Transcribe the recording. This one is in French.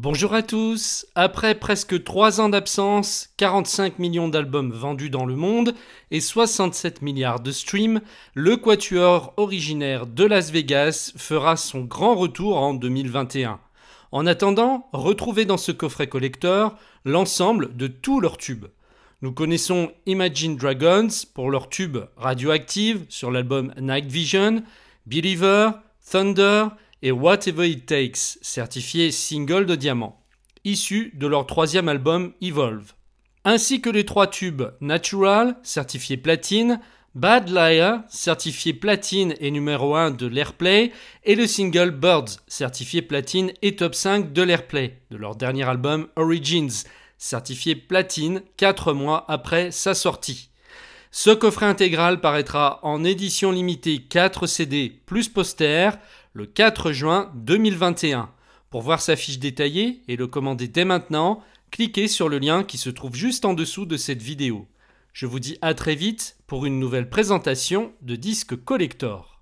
Bonjour à tous. Après presque 3 ans d'absence, 45 millions d'albums vendus dans le monde et 67 milliards de streams, le quatuor originaire de Las Vegas fera son grand retour en 2021. En attendant, retrouvez dans ce coffret collector l'ensemble de tous leurs tubes. Nous connaissons Imagine Dragons pour leurs tubes Radioactive sur l'album Night Vision, Believer, Thunder et Whatever It Takes, certifié single de diamant, issu de leur troisième album Evolve. Ainsi que les trois tubes Natural, certifié platine, Bad Liar, certifié platine et numéro 1 de l'Airplay, et le single Birds, certifié platine et top 5 de l'Airplay, de leur dernier album Origins, certifié platine 4 mois après sa sortie. Ce coffret intégral paraîtra en édition limitée 4 CD plus poster le 4 juin 2021. Pour voir sa fiche détaillée et le commander dès maintenant, cliquez sur le lien qui se trouve juste en dessous de cette vidéo. Je vous dis à très vite pour une nouvelle présentation de Disque collector.